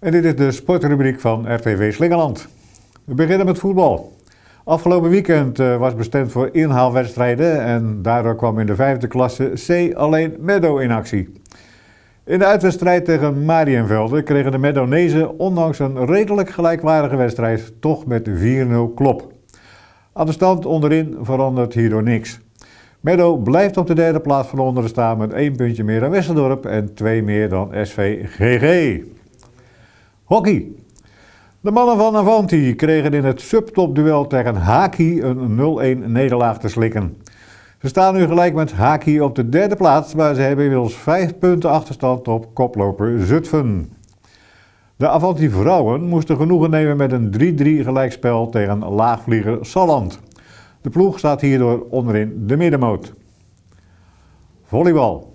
En dit is de sportrubriek van RTV Slingeland. We beginnen met voetbal. Afgelopen weekend eh, was bestemd voor inhaalwedstrijden en daardoor kwam in de vijfde klasse C alleen Meadow in actie. In de uitwedstrijd tegen Marienvelde kregen de Meadownezen ondanks een redelijk gelijkwaardige wedstrijd toch met 4-0 klop. Aan de stand onderin verandert hierdoor niks. Meadow blijft op de derde plaats van onderen staan met één puntje meer dan Westerdorp en twee meer dan SVGG. Hockey. De mannen van Avanti kregen in het subtopduel tegen Haki een 0-1 nederlaag te slikken. Ze staan nu gelijk met Haki op de derde plaats, maar ze hebben inmiddels vijf punten achterstand op koploper Zutphen. De Avanti vrouwen moesten genoegen nemen met een 3-3 gelijkspel tegen laagvlieger Salland. De ploeg staat hierdoor onderin de middenmoot. Volleybal.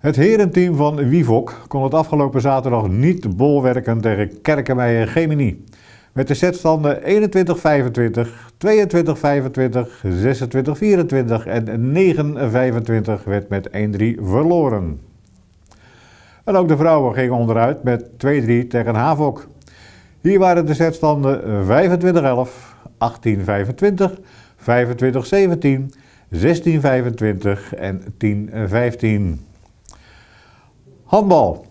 Het herenteam van Wivok kon het afgelopen zaterdag niet bolwerken tegen Kerkenmeijer Gemini. Met de setstanden 21-25, 22-25, 26-24 en 9-25 werd met 1-3 verloren. En ook de vrouwen gingen onderuit met 2-3 tegen Havok. Hier waren de setstanden 25-11, 18-25, 25-17, 16-25 en 10-15. Handbal.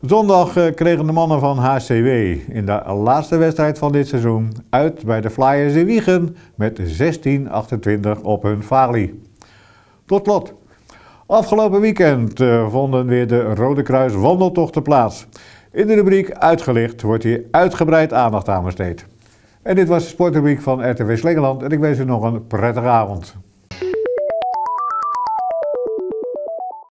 Zondag eh, kregen de mannen van HCW in de laatste wedstrijd van dit seizoen uit bij de Flyers in Wiegen met 16-28 op hun falie. Tot slot. Afgelopen weekend eh, vonden weer de Rode Kruis wandeltochten plaats. In de rubriek Uitgelicht wordt hier uitgebreid aandacht aan besteed. En dit was de sportrubriek van RTV Slingeland en ik wens u nog een prettige avond.